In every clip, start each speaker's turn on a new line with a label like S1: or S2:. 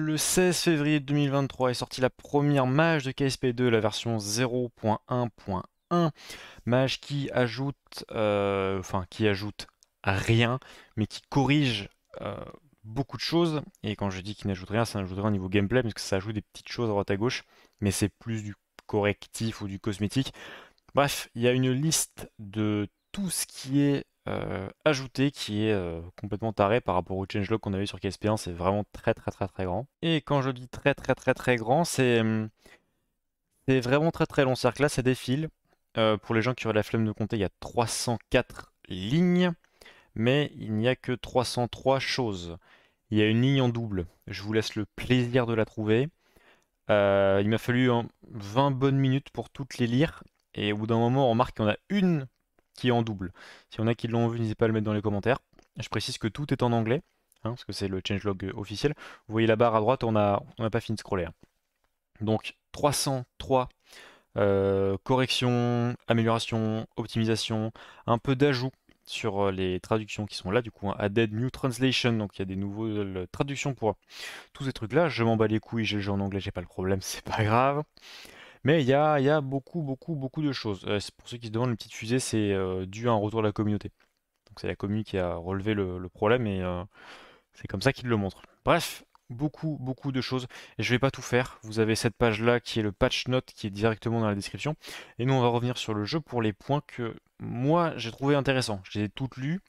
S1: Le 16 février 2023 est sortie la première mage de KSP2, la version 0.1.1. Mage qui ajoute, euh, enfin qui ajoute rien, mais qui corrige euh, beaucoup de choses. Et quand je dis qu'il n'ajoute rien, ça n'ajoute rien au niveau gameplay, parce que ça ajoute des petites choses à droite à gauche, mais c'est plus du correctif ou du cosmétique. Bref, il y a une liste de tout ce qui est euh, ajouté qui est euh, complètement taré par rapport au changelog qu'on avait sur KSP1, c'est vraiment très très très très grand. Et quand je dis très très très très grand, c'est hum, c'est vraiment très très long. cest là, ça défile. Euh, pour les gens qui auraient la flemme de compter, il y a 304 lignes, mais il n'y a que 303 choses. Il y a une ligne en double. Je vous laisse le plaisir de la trouver. il m'a fallu 20 bonnes minutes pour toutes les lire. Et au bout d'un moment, on remarque en a une qui en double. Si on a qui l'ont vu, n'hésitez pas à le mettre dans les commentaires. Je précise que tout est en anglais, hein, parce que c'est le changelog euh, officiel. Vous voyez la barre à droite, on n'a on a pas fini de scroller. Hein. Donc 303 euh, corrections, améliorations, optimisations, un peu d'ajout sur euh, les traductions qui sont là, du coup, un hein. added new translation, donc il y a des nouvelles traductions pour tous ces trucs-là. Je m'en bats les couilles, j'ai le jeu en anglais, j'ai pas le problème, c'est pas grave. Mais il y a, beaucoup, beaucoup, beaucoup de choses. Euh, pour ceux qui se demandent, une petite fusée, c'est euh, dû à un retour de la communauté. Donc c'est la commune qui a relevé le, problème et euh, c'est comme ça qu'ils le montrent. Bref, beaucoup, beaucoup de choses. Et je vais pas tout faire. Vous avez cette page-là qui est le patch note qui est directement dans la description. Et nous, on va revenir sur le jeu pour les points que moi, j'ai trouvé intéressants. Je les ai toutes lues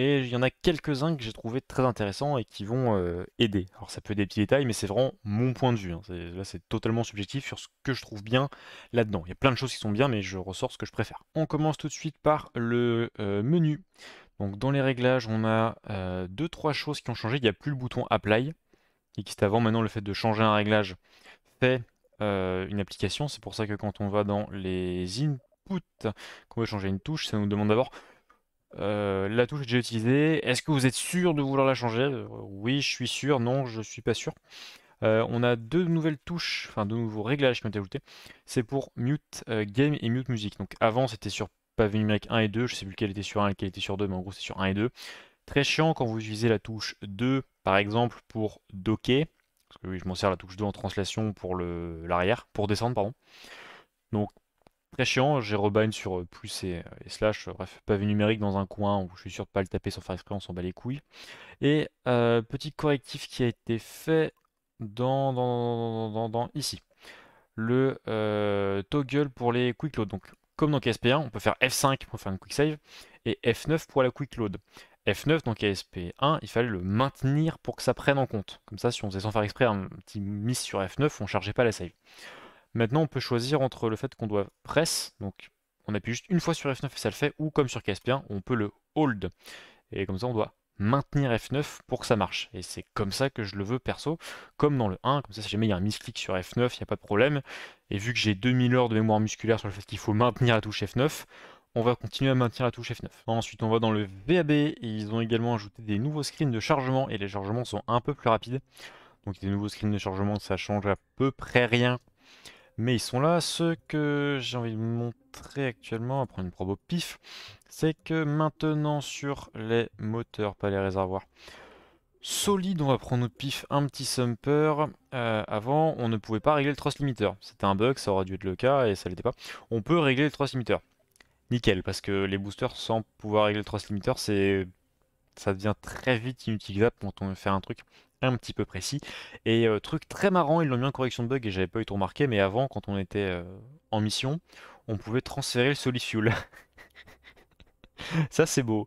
S1: et il y en a quelques-uns que j'ai trouvé très intéressants et qui vont euh, aider. Alors ça peut être des petits détails, mais c'est vraiment mon point de vue. Hein. Là c'est totalement subjectif sur ce que je trouve bien là-dedans. Il y a plein de choses qui sont bien, mais je ressors ce que je préfère. On commence tout de suite par le euh, menu. Donc dans les réglages, on a euh, deux, trois choses qui ont changé. Il n'y a plus le bouton Apply. Et qui avant, maintenant le fait de changer un réglage fait une application. C'est pour ça que quand on va dans les inputs, qu'on veut changer une touche, ça nous demande d'abord euh, la touche que j'ai utilisée. Est-ce que vous êtes sûr de vouloir la changer euh, Oui, je suis sûr. Non, je suis pas sûr. Euh, on a deux nouvelles touches, enfin deux nouveaux réglages qui m'ont été ajoutés. C'est pour mute game et mute musique. Donc avant, c'était sur pavé numérique 1 et 2. Je sais plus lequel était sur 1 et lequel était sur 2, mais en gros, c'est sur 1 et 2. Très chiant quand vous utilisez la touche 2, par exemple, pour docker. Parce que oui, je m'en sers la touche 2 en translation pour l'arrière, pour descendre, pardon. Donc Très chiant, j'ai rebind sur euh, plus euh, et, slash, euh, bref, pavé numérique dans un coin où je suis sûr de pas le taper sans faire exprès, on s'en bat les couilles. Et petit correctif qui a été fait dans, dans, ici. Le toggle pour les quick load. Donc comme dans KSP1, on peut faire F5 pour faire une quick save et F9 pour la quick load. F9 dans KSP1, il fallait le maintenir pour que ça prenne en compte. Comme ça, si on faisait sans faire exprès un petit miss sur F9, on ne chargeait pas la save. Maintenant, on peut choisir entre le fait qu'on doit presse, donc on appuie juste une fois sur F9 et ça le fait, ou comme sur Caspian, on peut le hold. Et comme ça, on doit maintenir F9 pour que ça marche. Et c'est comme ça que je le veux perso, comme dans le 1, comme ça si jamais il y a un misclick sur F9, il n'y a pas de problème. Et vu que j'ai 2000 heures de mémoire musculaire sur le fait qu'il faut maintenir la touche F9, on va continuer à maintenir la touche F9. Ensuite, on va dans le VAB, et ils ont également ajouté des nouveaux screens de chargement, et les chargements sont un peu plus rapides. Donc des nouveaux screens de chargement, ça change à peu près rien mais ils sont là. Ce que j'ai envie de montrer actuellement, on prendre une probe pif, c'est que maintenant sur les moteurs, pas les réservoirs, solide, on va prendre au pif un petit sumper. Euh, avant, on ne pouvait pas régler le truss limiter. C'était un bug, ça aurait dû être le cas et ça l'était pas. On peut régler le truss limiter. Nickel, parce que les boosters sans pouvoir régler le truss limiter, c'est ça devient très vite inutilisable quand on veut faire un truc un petit peu précis. Et truc très marrant, ils l'ont mis en correction de bug et j'avais pas eu tout remarqué, mais avant, quand on était en mission, on pouvait transférer le fuel Ça, c'est beau.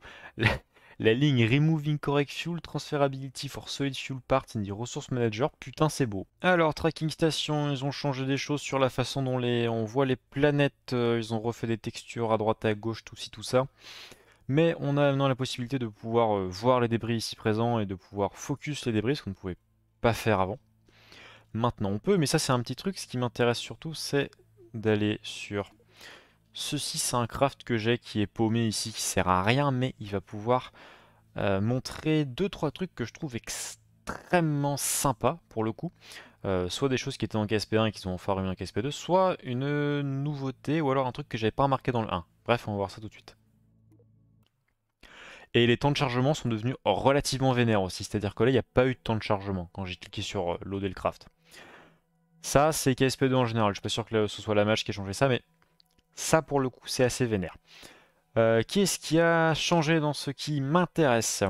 S1: La, ligne Removing Correct Fuel Transferability for Solid Fuel part in the Resource Manager, putain, c'est beau. Alors, Tracking Station, ils ont changé des choses sur la façon dont les, on voit les planètes. ils ont refait des textures à droite, à gauche, tout si tout ça. Mais on a maintenant la possibilité de pouvoir euh, voir les débris ici présents et de pouvoir focus les débris, ce qu'on ne pouvait pas faire avant. Maintenant on peut, mais ça c'est un petit truc. Ce qui m'intéresse surtout, c'est d'aller sur... Ceci, c'est un craft que j'ai qui est paumé ici, qui sert à rien, mais il va pouvoir euh, montrer deux trois trucs que je trouve extrêmement sympas pour le coup. Euh, soit des choses qui étaient en KSP1 et qui sont enfin remis en KSP2, soit une nouveauté ou alors un truc que j'avais pas remarqué dans le 1. Bref, on va voir ça tout de suite. Et les temps de chargement sont devenus relativement vénères aussi, c'est-à-dire que là, il n'y a pas eu de temps de chargement quand j'ai cliqué sur euh, craft. Ça, c'est KSP2 en général. Je suis pas sûr que ce soit la mage qui ait changé ça, mais ça, pour le coup, c'est assez vénère. Euh, quest ce qui a changé dans ce qui m'intéresse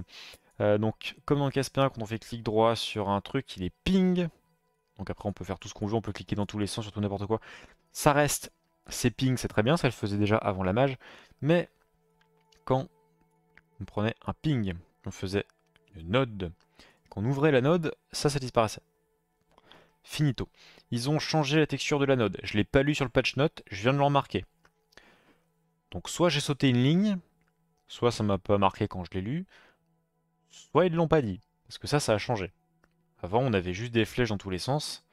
S1: euh, Donc, comme dans KSP1, quand on fait clic droit sur un truc, il est ping. Donc après, on peut faire tout ce qu'on veut, on peut cliquer dans tous les sens, sur tout n'importe quoi. Ça reste, c'est ping, c'est très bien, ça le faisait déjà avant la mage. Mais quand on prenait un ping, on faisait une node, qu'on ouvrait la node, ça, ça disparaissait. Finito. Ils ont changé la texture de la node. Je l'ai pas lu sur le patch note, je viens de l'en remarquer. Donc soit j'ai sauté une ligne, soit ça m'a pas marqué quand je l'ai lu, soit ils l'ont pas dit, parce que ça, ça a changé. Avant, on avait juste des flèches dans tous les sens,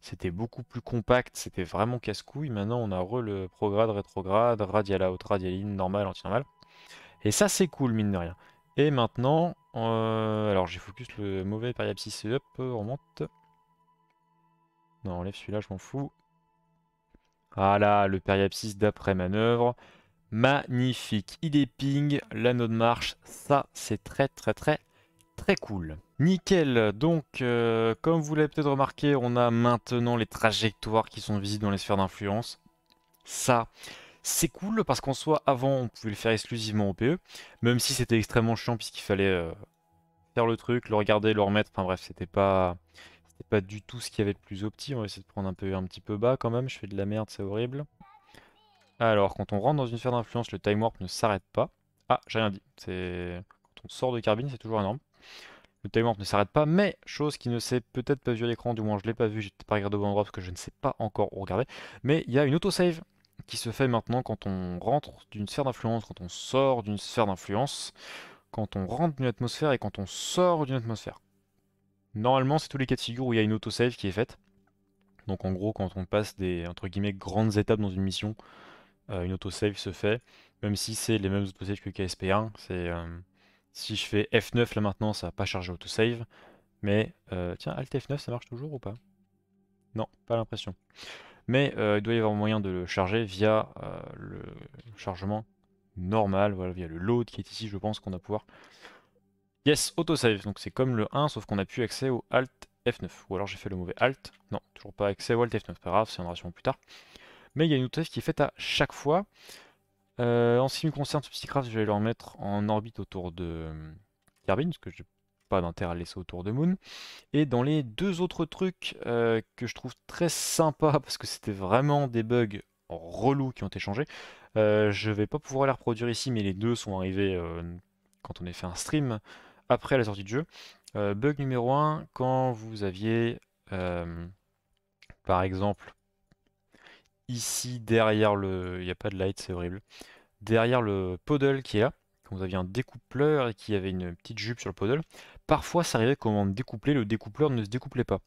S1: c'était beaucoup plus compact, c'était vraiment casse-couille. Maintenant, on a le prograde, rétrograde, radial out, radial in, normal, anti-normal. Et ça, c'est cool, mine de rien. Et maintenant, euh, alors j'ai focus le mauvais périapsis, et hop, on remonte. Non, enlève celui-là, je m'en fous. Voilà le périapsis d'après manœuvre. Magnifique. Il est ping, l'anneau de marche, ça c'est très très très très cool. Nickel, donc euh, comme vous l'avez peut-être remarqué, on a maintenant les trajectoires qui sont visibles dans les sphères d'influence. Ça, c'est cool parce qu'en soit avant, on pouvait le faire exclusivement au PE, même si c'était extrêmement chiant puisqu'il fallait euh, faire le truc, le regarder, le remettre. Enfin bref, c'était pas c'était pas du tout ce qu'il y avait de plus opti. On va essayer de prendre un peu un petit peu bas quand même. Je fais de la merde, c'est horrible. Alors, quand on rentre dans une sphère d'influence, le time warp ne s'arrête pas. Ah, j'ai rien dit. C'est quand on sort de carbine, c'est toujours énorme. Le time warp ne s'arrête pas, mais chose qui ne s'est peut-être pas vu à l'écran, du moins je l'ai pas vu, j'étais pas regardé au bon endroit parce que je ne sais pas encore où regarder. Mais il y a une autosave qui se fait maintenant quand on rentre d'une sphère d'influence, quand on sort d'une sphère d'influence, quand on rentre d'une atmosphère et quand on sort d'une atmosphère. Normalement, c'est tous les cas de figure où il y a une autosave qui est faite. Donc en gros, quand on passe des entre guillemets grandes étapes dans une mission, euh, une autosave se fait, même si c'est les mêmes autosaves que KSP1. C'est euh, si je fais F9 là maintenant, ça va pas charger autosave. Mais euh, tiens, Alt F9, ça marche toujours ou pas Non, pas l'impression mais euh, il doit y avoir moyen de le charger via euh, le chargement normal, voilà, via le load qui est ici, je pense qu'on va pouvoir... Yes, autosave, donc c'est comme le 1, sauf qu'on n'a plus accès au Alt F9, ou alors j'ai fait le mauvais Alt, non, toujours pas accès au Alt F9, pas grave, c'est un rationnement plus tard. Mais il y a une autosave qui est faite à chaque fois. Euh, en ce qui me concerne, ce petit craft, je vais le remettre en orbite autour de Carbine, parce que j'ai pas à laisser autour de Moon. Et dans les deux autres trucs euh, que je trouve très sympa, parce que c'était vraiment des bugs relous qui ont été changés, euh, je vais pas pouvoir les reproduire ici, mais les deux sont arrivés euh, quand on a fait un stream après la sortie du jeu. Euh, bug numéro 1, quand vous aviez par exemple ici derrière le... Il n'y a pas de light, c'est horrible. Derrière le puddle qui est là, quand vous aviez un découpleur et qui avait une petite jupe sur le puddle, Parfois, ça arrivait qu'on moment le découpleur ne se découplait pas.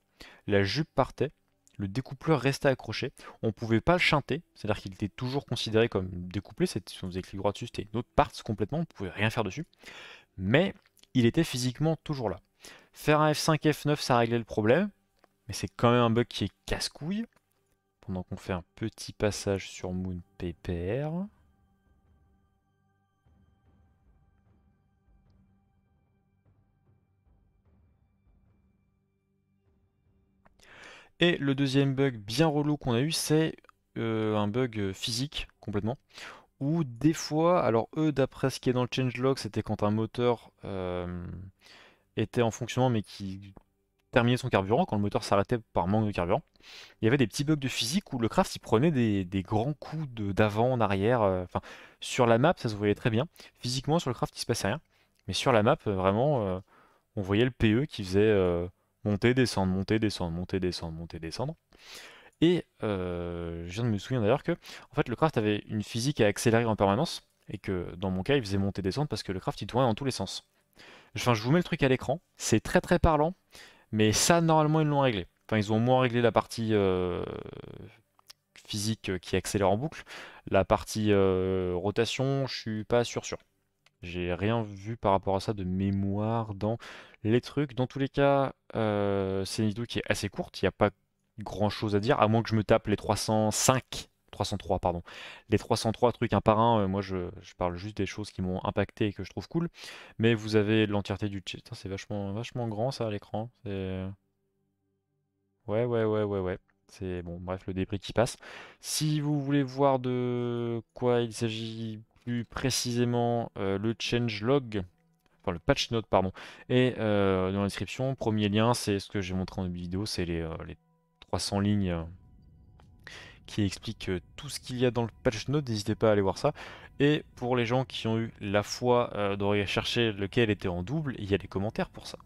S1: La jupe partait, le découpleur restait accroché, on ne pouvait pas le chanter, c'est-à-dire qu'il était toujours considéré comme découplé, si on faisait clic droit dessus, c'était une autre part complètement, on ne pouvait rien faire dessus, mais il était physiquement toujours là. Faire un F5, F9, ça réglait le problème, mais c'est quand même un bug qui est casse-couille, pendant qu'on fait un petit passage sur Moon Et le deuxième bug bien relou qu'on a eu, c'est euh, un bug euh, physique complètement. où des fois, alors eux, d'après ce qui est dans le changelog, c'était quand un moteur euh, était en fonctionnement mais qui terminait son carburant, quand le moteur s'arrêtait par manque de carburant, il y avait des petits bugs de physique où le craft il prenait des, grands coups d'avant en arrière. Enfin, sur la map, ça se voyait très bien. Physiquement, sur le craft, il se passait rien. Mais sur la map, vraiment, on voyait le PE qui faisait Monter, descendre, monter, descendre, monter, descendre, monter, descendre. Et euh, je viens de me souvenir d'ailleurs que en fait, le craft avait une physique à accélérer en permanence, et que dans mon cas, il faisait monter, descendre parce que le craft il tournait dans tous les sens. Enfin, je vous mets le truc à l'écran, c'est très très parlant, mais ça, normalement, ils l'ont réglé. Enfin, ils ont moins réglé la partie euh, physique qui accélère en boucle. La partie euh, rotation, je suis pas sûr sûr. J'ai rien vu par rapport à ça de mémoire dans les trucs. Dans tous les cas, euh, c'est une vidéo qui est assez courte, il n'y a pas grand chose à dire, à moins que je me tape les 305, 303, pardon, les 303 trucs un par un. Euh, moi, je, parle juste des choses qui m'ont impacté et que je trouve cool. Mais vous avez l'entièreté du chat. C'est vachement, vachement grand ça à l'écran. Ouais, ouais, ouais, ouais, ouais. C'est bon, bref, le débris qui passe. Si vous voulez voir de quoi il s'agit précisément euh, le change log, enfin le patch note, pardon, et euh, dans la description, premier lien, c'est ce que j'ai montré en vidéo, c'est les, 300 euh, lignes qui expliquent tout ce qu'il y a dans le patch note, n'hésitez pas à aller voir ça. Et pour les gens qui ont eu la foi de d'aller chercher lequel était en double, il y a les commentaires pour ça.